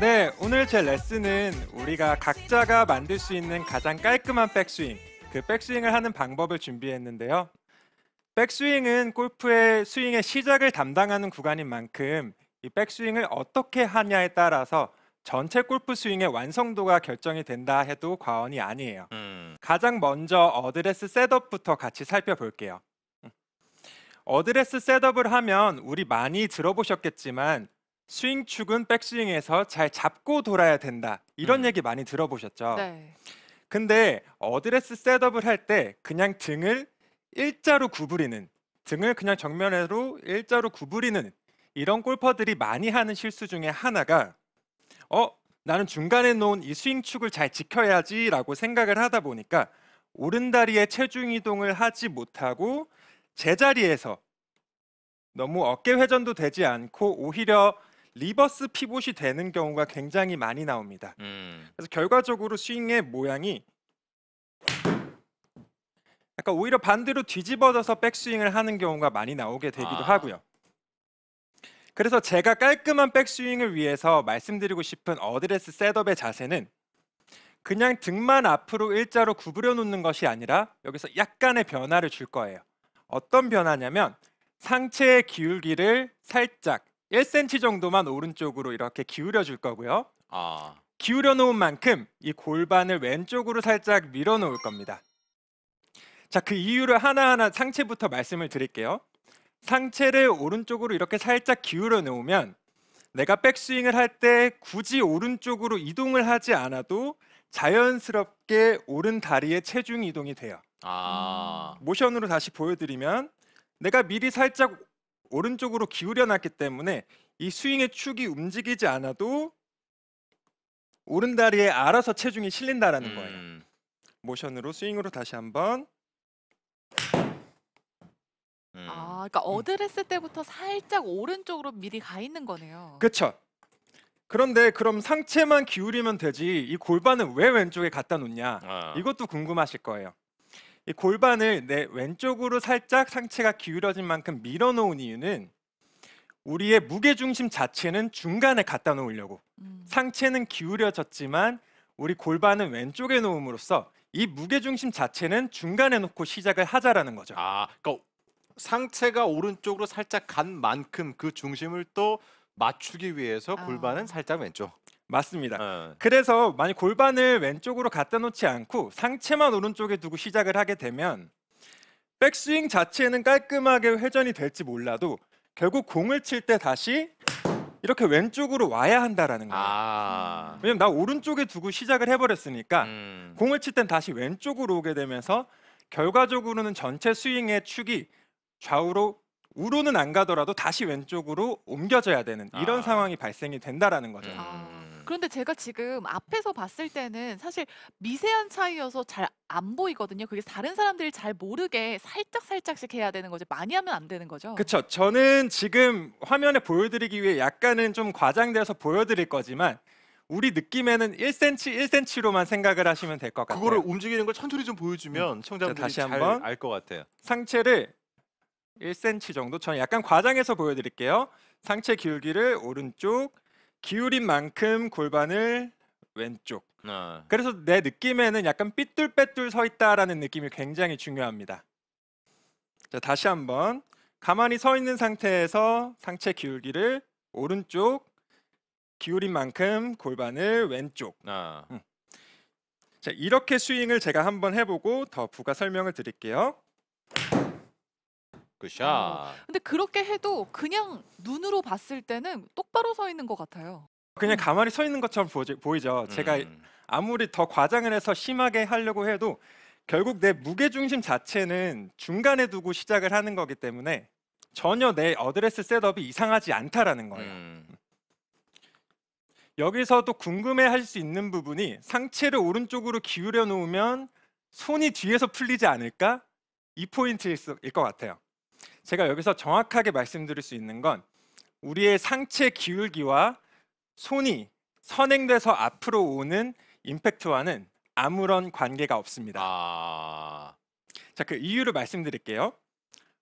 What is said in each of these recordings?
네, 오늘 제 레슨은 우리가 각자가 만들 수 있는 가장 깔끔한 백스윙, 그 백스윙을 하는 방법을 준비했는데요. 백스윙은 골프의 스윙의 시작을 담당하는 구간인 만큼 이 백스윙을 어떻게 하냐에 따라서 전체 골프 스윙의 완성도가 결정이 된다 해도 과언이 아니에요. 음. 가장 먼저 어드레스 셋업부터 같이 살펴볼게요. 음. 어드레스 셋업을 하면 우리 많이 들어보셨겠지만 스윙축은 백스윙에서 잘 잡고 돌아야 된다. 이런 음. 얘기 많이 들어보셨죠? 네. 근데 어드레스 셋업을 할 때 그냥 등을 일자로 구부리는 등을 그냥 정면으로 일자로 구부리는 이런 골퍼들이 많이 하는 실수 중에 하나가 어 나는 중간에 놓은 이 스윙축을 잘 지켜야지라고 생각을 하다 보니까 오른다리에 체중 이동을 하지 못하고 제자리에서 너무 어깨 회전도 되지 않고 오히려 리버스 피봇이 되는 경우가 굉장히 많이 나옵니다. 음. 그래서 결과적으로 스윙의 모양이 약간 오히려 반대로 뒤집어져서 백스윙을 하는 경우가 많이 나오게 되기도 아. 하고요. 그래서 제가 깔끔한 백스윙을 위해서 말씀드리고 싶은 어드레스 셋업의 자세는 그냥 등만 앞으로 일자로 구부려 놓는 것이 아니라 여기서 약간의 변화를 줄 거예요. 어떤 변화냐면 상체의 기울기를 살짝 1cm 정도만 오른쪽으로 이렇게 기울여 줄 거고요. 아. 기울여 놓은 만큼 이 골반을 왼쪽으로 살짝 밀어 놓을 겁니다. 자, 그 이유를 하나하나 상체부터 말씀을 드릴게요. 상체를 오른쪽으로 이렇게 살짝 기울여 놓으면 내가 백스윙을 할 때 굳이 오른쪽으로 이동을 하지 않아도 자연스럽게 오른 다리의 체중 이동이 돼요. 아. 모션으로 다시 보여드리면 내가 미리 살짝 오른쪽으로 기울여 놨기 때문에 이 스윙의 축이 움직이지 않아도 오른 다리에 알아서 체중이 실린다라는 거예요. 음. 모션으로 스윙으로 다시 한번. 음. 아, 그러니까 음. 어드레스 때부터 살짝 오른쪽으로 미리 가 있는 거네요. 그렇죠. 그런데 그럼 상체만 기울이면 되지 이 골반은 왜 왼쪽에 갖다 놓냐? 아. 이것도 궁금하실 거예요. 이 골반을 내 왼쪽으로 살짝 상체가 기울어진 만큼 밀어놓은 이유는 우리의 무게 중심 자체는 중간에 갖다 놓으려고 음. 상체는 기울여졌지만 우리 골반은 왼쪽에 놓음으로써 이 무게 중심 자체는 중간에 놓고 시작을 하자라는 거죠. 아, 그러니까 상체가 오른쪽으로 살짝 간 만큼 그 중심을 또 맞추기 위해서 아. 골반은 살짝 왼쪽. 맞습니다. 어. 그래서 만약 골반을 왼쪽으로 갖다 놓지 않고 상체만 오른쪽에 두고 시작을 하게 되면 백스윙 자체는 깔끔하게 회전이 될지 몰라도 결국 공을 칠 때 다시 이렇게 왼쪽으로 와야 한다라는 거예요. 아. 왜냐면 나 오른쪽에 두고 시작을 해버렸으니까 음. 공을 칠 땐 다시 왼쪽으로 오게 되면서 결과적으로는 전체 스윙의 축이 좌우로 우로는 안 가더라도 다시 왼쪽으로 옮겨져야 되는 이런 아. 상황이 발생이 된다라는 거죠. 음. 그런데 제가 지금 앞에서 봤을 때는 사실 미세한 차이여서 잘 안 보이거든요. 그게 다른 사람들이 잘 모르게 살짝 살짝씩 해야 되는 거죠 많이 하면 안 되는 거죠. 그렇죠. 저는 지금 화면에 보여드리기 위해 약간은 좀 과장돼서 보여드릴 거지만 우리 느낌에는 1cm, 1cm로만 생각을 하시면 될 것 같아요. 그거를 움직이는 걸 천천히 좀 보여주면 음. 청자분들이 다시 한번. 잘알 것 같아요. 상체를 1cm 정도, 저는 약간 과장해서 보여드릴게요. 상체 기울기를 오른쪽, 기울인 만큼 골반을 왼쪽. 네. 그래서 내 느낌에는 약간 삐뚤빼뚤 서 있다라는 느낌이 굉장히 중요합니다. 자, 다시 한번 가만히 서 있는 상태에서 상체 기울기를 오른쪽 기울인 만큼 골반을 왼쪽. 네. 자, 이렇게 스윙을 제가 한번 해보고 더 부가 설명을 드릴게요. 그 어, 샷. 근데 그렇게 해도 그냥 눈으로 봤을 때는 똑바로 서 있는 것 같아요. 그냥 음. 가만히 서 있는 것처럼 보지, 보이죠. 제가 음. 아무리 더 과장을 해서 심하게 하려고 해도 결국 내 무게 중심 자체는 중간에 두고 시작을 하는 거기 때문에 전혀 내 어드레스 셋업이 이상하지 않다라는 거예요. 음. 여기서도 궁금해 할 수 있는 부분이 상체를 오른쪽으로 기울여 놓으면 손이 뒤에서 풀리지 않을까? 이 포인트일 수- 일것 같아요. 제가 여기서 정확하게 말씀드릴 수 있는 건 우리의 상체 기울기와 손이 선행돼서 앞으로 오는 임팩트와는 아무런 관계가 없습니다. 아... 자, 그 이유를 말씀드릴게요.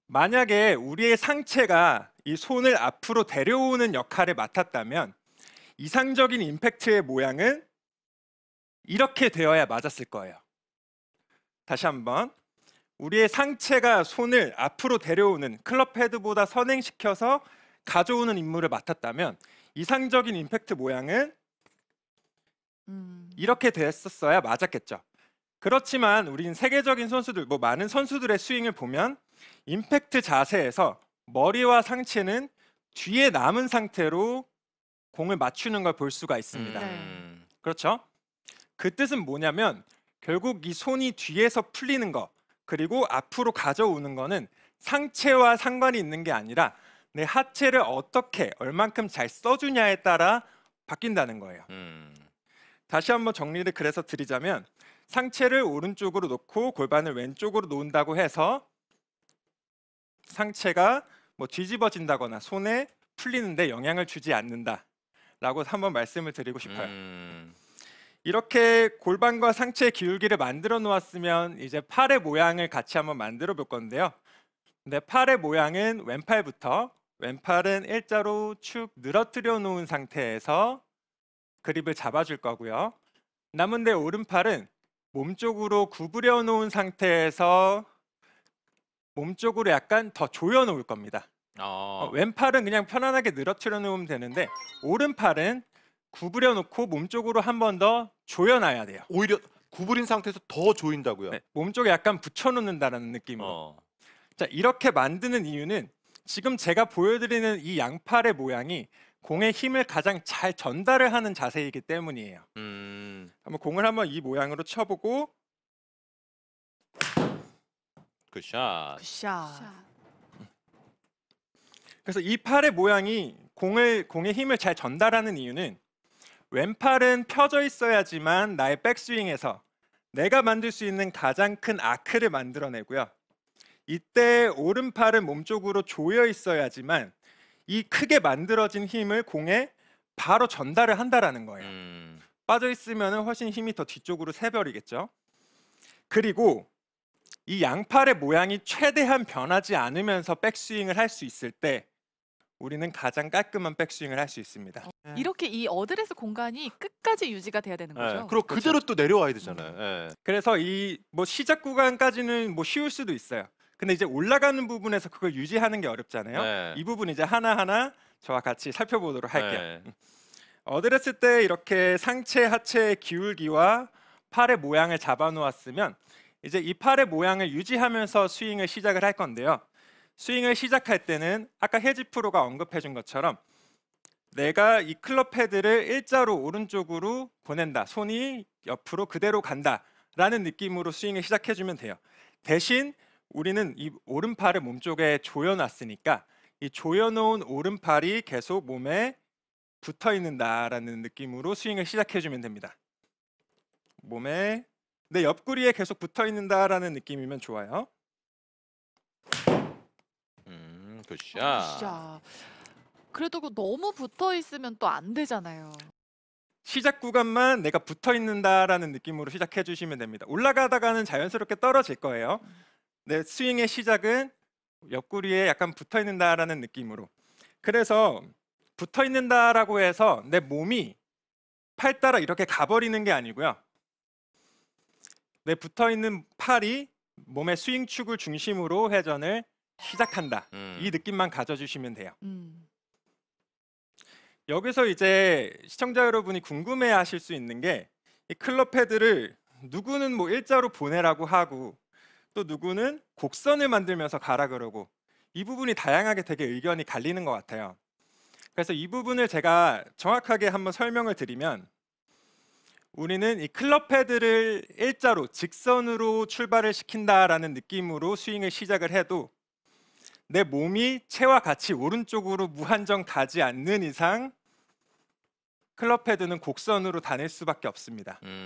만약에 우리의 상체가 이 손을 앞으로 데려오는 역할을 맡았다면 이상적인 임팩트의 모양은 이렇게 되어야 맞았을 거예요. 다시 한번 우리의 상체가 손을 앞으로 데려오는 클럽 헤드보다 선행시켜서 가져오는 임무를 맡았다면 이상적인 임팩트 모양은 음. 이렇게 됐었어야 맞았겠죠. 그렇지만 우리는 세계적인 선수들, 뭐 많은 선수들의 스윙을 보면 임팩트 자세에서 머리와 상체는 뒤에 남은 상태로 공을 맞추는 걸 볼 수가 있습니다. 음. 음. 그렇죠? 그 뜻은 뭐냐면 결국 이 손이 뒤에서 풀리는 거, 그리고 앞으로 가져오는 거는 상체와 상관이 있는 게 아니라 내 하체를 어떻게 얼만큼 잘 써주냐에 따라 바뀐다는 거예요. 음. 다시 한번 정리를 그래서 드리자면 상체를 오른쪽으로 놓고 골반을 왼쪽으로 놓는다고 해서 상체가 뭐 뒤집어진다거나 손에 풀리는데 영향을 주지 않는다라고 한번 말씀을 드리고 싶어요. 음. 이렇게 골반과 상체 기울기를 만들어 놓았으면 이제 팔의 모양을 같이 한번 만들어 볼 건데요. 근데 팔의 모양은 왼팔부터 왼팔은 일자로 축 늘어뜨려 놓은 상태에서 그립을 잡아줄 거고요. 남은 내 오른팔은 몸쪽으로 구부려 놓은 상태에서 몸쪽으로 약간 더 조여 놓을 겁니다. 아. 어. 왼팔은 그냥 편안하게 늘어뜨려 놓으면 되는데 오른팔은 구부려 놓고 몸쪽으로 한 번 더 조여 놔야 돼요. 오히려 구부린 상태에서 더 조인다고요. 네, 몸쪽에 약간 붙여 놓는다라는 느낌으로. 어. 자, 이렇게 만드는 이유는 지금 제가 보여드리는 이 양팔의 모양이 공의 힘을 가장 잘 전달을 하는 자세이기 때문이에요. 음. 한번 공을 한번 이 모양으로 쳐보고 굿샷. 굿샷. 그래서 이 팔의 모양이 공을 공의 힘을 잘 전달하는 이유는 왼팔은 펴져 있어야지만 나의 백스윙에서 내가 만들 수 있는 가장 큰 아크를 만들어내고요. 이때 오른팔은 몸쪽으로 조여 있어야지만 이 크게 만들어진 힘을 공에 바로 전달을 한다라는 거예요. 음. 빠져 있으면 훨씬 힘이 더 뒤쪽으로 세버리겠죠 그리고 이 양팔의 모양이 최대한 변하지 않으면서 백스윙을 할 수 있을 때 우리는 가장 깔끔한 백스윙을 할 수 있습니다. 어, 네. 이렇게 이 어드레스 공간이 끝까지 유지가 돼야 되는 네, 거죠. 그리고 그렇죠. 그대로 또 내려와야 되잖아요. 예. 그래서 이 뭐 시작 구간까지는 뭐 쉬울 수도 있어요. 근데 이제 올라가는 부분에서 그걸 유지하는 게 어렵잖아요. 네. 이 부분 이제 하나하나 저와 같이 살펴보도록 할게요. 네. 어드레스 때 이렇게 상체 하체 기울기와 팔의 모양을 잡아 놓았으면 이제 이 팔의 모양을 유지하면서 스윙을 시작을 할 건데요. 스윙을 시작할 때는 아까 헤지 프로가 언급해 준 것처럼 내가 이 클럽 헤드를 일자로 오른쪽으로 보낸다. 손이 옆으로 그대로 간다. 라는 느낌으로 스윙을 시작해 주면 돼요. 대신 우리는 이 오른팔을 몸쪽에 조여 놨으니까 이 조여 놓은 오른팔이 계속 몸에 붙어 있는다라는 느낌으로 스윙을 시작해 주면 됩니다. 몸에 내 옆구리에 계속 붙어 있는다라는 느낌이면 좋아요. 목표 샷. 아, 그래도 그 너무 붙어 있으면 또 안 되잖아요. 시작 구간만 내가 붙어 있는다라는 느낌으로 시작해 주시면 됩니다. 올라가다가는 자연스럽게 떨어질 거예요. 내 음. 네, 스윙의 시작은 옆구리에 약간 붙어 있는다라는 느낌으로. 그래서 붙어 있는다라고 해서 내 몸이 팔 따라 이렇게 가버리는 게 아니고요. 내 붙어 있는 팔이 몸의 스윙축을 중심으로 회전을 시작한다 음. 이 느낌만 가져주시면 돼요. 음. 여기서 이제 시청자 여러분이 궁금해하실 수 있는 게 이 클럽 패드를 누구는 뭐 일자로 보내라고 하고 또 누구는 곡선을 만들면서 가라 그러고 이 부분이 다양하게 되게 의견이 갈리는 것 같아요. 그래서 이 부분을 제가 정확하게 한번 설명을 드리면 우리는 이 클럽 패드를 일자로 직선으로 출발을 시킨다라는 느낌으로 스윙을 시작을 해도 내 몸이 체와 같이 오른쪽으로 무한정 가지 않는 이상 클럽 헤드는 곡선으로 다닐 수밖에 없습니다. 음.